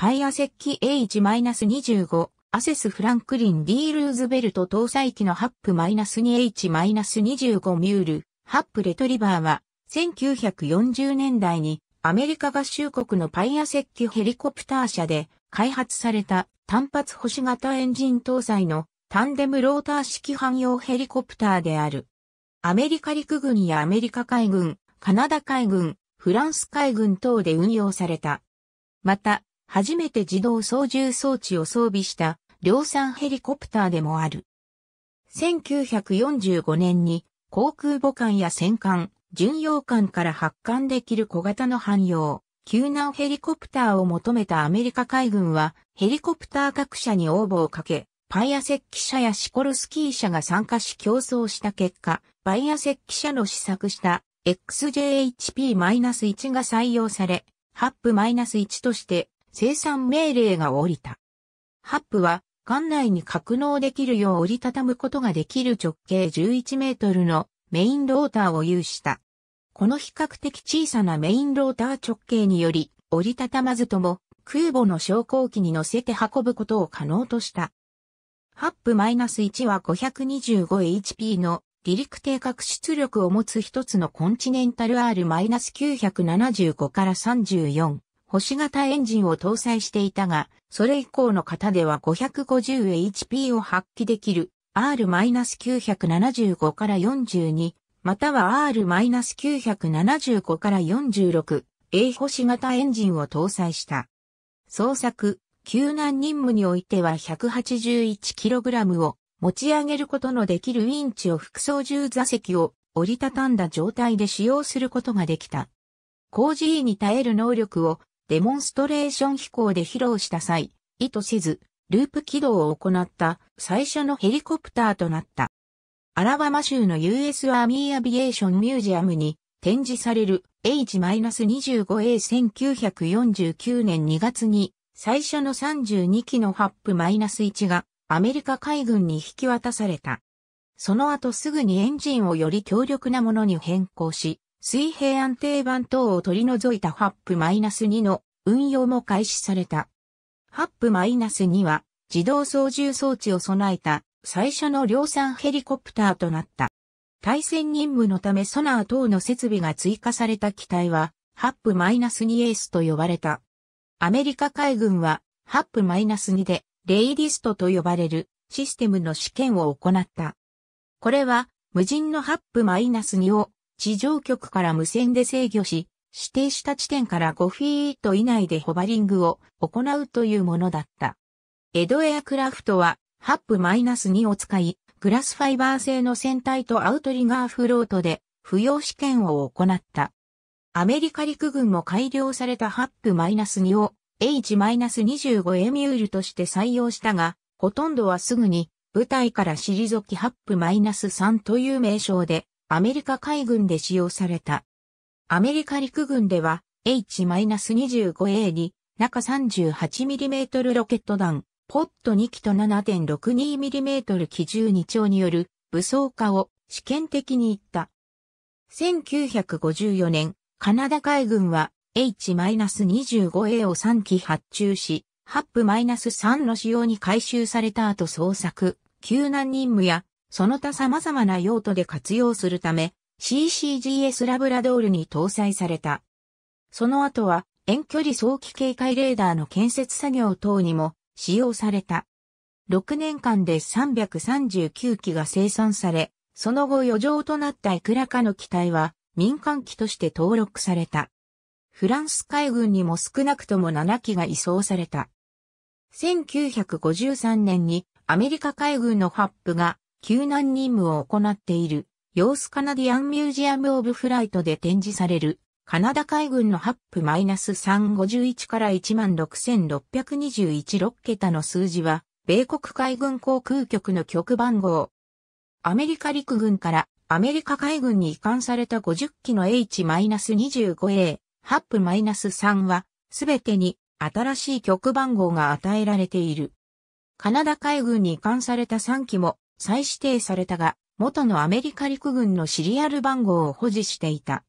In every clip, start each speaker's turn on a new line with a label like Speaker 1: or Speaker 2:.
Speaker 1: パイア石器 H-25、アセス・フランクリン・ D・ ルーズベルト搭載機のハップ -2H-25 ミュール、ハップレトリバーは、1940年代にアメリカ合衆国のパイア石器ヘリコプター社で開発された単発星型エンジン搭載のタンデムローター式汎用ヘリコプターである。アメリカ陸軍やアメリカ海軍、カナダ海軍、フランス海軍等で運用された。また、初めて自動操縦装置を装備した量産ヘリコプターでもある。1945年に航空母艦や戦艦、巡洋艦から発艦できる小型の汎用、救難ヘリコプターを求めたアメリカ海軍はヘリコプター各社に応募をかけ、バイアセッキ社やシコルスキー社が参加し競争した結果、バイアセッキ社の試作した XJHP-1 が採用され、ハップ -1 として生産命令が降りた。ハップは、艦内に格納できるよう折りたたむことができる直径11メートルのメインローターを有した。この比較的小さなメインローター直径により、折りたたまずとも空母の昇降機に乗せて運ぶことを可能とした。ハップ -1 は 525HP の離陸低角出力を持つ一つのコンチネンタル R-975 から34。星型エンジンを搭載していたが、それ以降の型では 550HP を発揮できる R-975 から42、または R-975 から46、A 星型エンジンを搭載した。捜索、救難任務においては 181kg を持ち上げることのできるウィンチを副操縦座席を折りたたんだ状態で使用することができた。工事に耐える能力をデモンストレーション飛行で披露した際、意図せず、ループ起動を行った最初のヘリコプターとなった。アラバマ州の US アーミーアビエーションミュージアムに展示される H-25A1949 年2月に最初の32機のハップ -1 がアメリカ海軍に引き渡された。その後すぐにエンジンをより強力なものに変更し、水平安定板等を取り除いた HAP-2 の運用も開始された。HAP-2 は自動操縦装置を備えた最初の量産ヘリコプターとなった。対戦任務のためソナー等の設備が追加された機体は、ハップ -2 エースと呼ばれた。アメリカ海軍は、ハップ -2 で、レイディストと呼ばれるシステムの試験を行った。これは、無人のハップ -2 を地上局から無線で制御し、指定した地点から5フィート以内でホバリングを行うというものだった。エドエアクラフトは、ハップ -2 を使い、グラスファイバー製の船体とアウトリガーフロートで、不要試験を行った。アメリカ陸軍も改良されたハップ -2 を H-25 エミュールとして採用したが、ほとんどはすぐに部隊から退きハップ -3 という名称でアメリカ海軍で使用された。アメリカ陸軍では H-25A に中 38mm ロケット弾、ポット2機と 7.62mm 機銃2丁による武装化を試験的に行った。1954年、カナダ海軍は H-25A を3機発注し、ハップ -3 の使用に回収された後捜索、救難任務やその他様々な用途で活用するため、CCGS ラブラドールに搭載された。その後は遠距離早期警戒レーダーの建設作業等にも使用された。6年間で339機が生産され、その後余剰となったいくらかの機体は民間機として登録された。フランス海軍にも少なくとも7機が移送された。1953年にアメリカ海軍のハップが救難任務を行っている、ヨースカナディアンミュージアム・オブ・フライトで展示される、カナダ海軍のハップ -351 から16621 6桁の数字は、米国海軍航空局の局番号。アメリカ陸軍からアメリカ海軍に移管された50機の H-25A、ハップ -3 は、すべてに新しい局番号が与えられている。カナダ海軍に移管された3機も再指定されたが、元のアメリカ陸軍のシリアル番号を保持していた。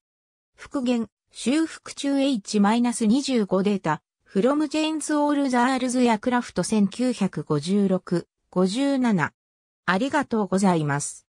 Speaker 1: 復元、修復中 H-25 データ、from James All the Earls Aircraft 1956-57。ありがとうございます。